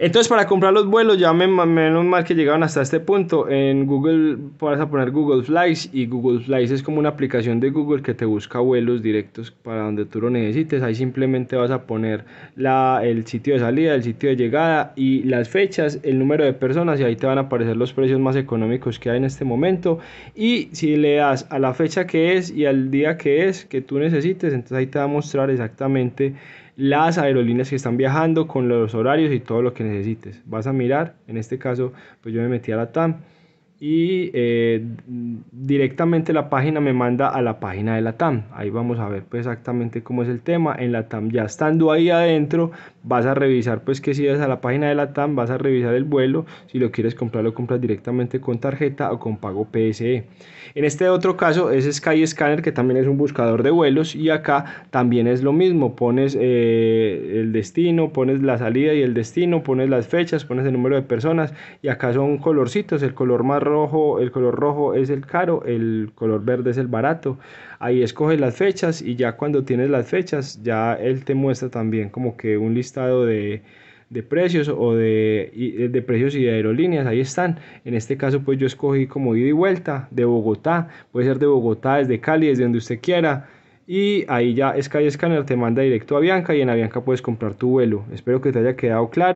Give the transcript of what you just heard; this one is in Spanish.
Entonces, para comprar los vuelos, ya menos mal que llegaron hasta este punto. En Google vas a poner Google Flights y Google Flights es como una aplicación de Google que te busca vuelos directos para donde tú lo necesites. Ahí simplemente vas a poner la, el sitio de salida, el sitio de llegada y las fechas, el número de personas y ahí te van a aparecer los precios más económicos que hay en este momento. Y si le das a la fecha que es y al día que es que tú necesites, entonces ahí te va a mostrar exactamente las aerolíneas que están viajando con los horarios y todo lo que necesites. Vas a mirar, en este caso, pues yo me metí a la TAM y eh, directamente la página me manda a la página de la TAM. Ahí vamos a ver pues, exactamente cómo es el tema. En la TAM ya estando ahí adentro, vas a revisar pues que si vas a la página de la TAM, vas a revisar el vuelo, si lo quieres comprar lo compras directamente con tarjeta o con pago PSE. En este otro caso es Scanner que también es un buscador de vuelos y acá también es lo mismo, pones eh, el destino, pones la salida y el destino, pones las fechas, pones el número de personas y acá son colorcitos, el color más rojo, el color rojo es el caro, el color verde es el barato. Ahí escoges las fechas y ya cuando tienes las fechas ya él te muestra también como que un listado de, precios o eh, de, precios y de aerolíneas, ahí están. En este caso, pues yo escogí como ida y vuelta de Bogotá, puede ser de Bogotá, desde Cali, desde donde usted quiera. Y ahí ya Sky Scanner te manda directo a Bianca y en Avianca puedes comprar tu vuelo. Espero que te haya quedado claro.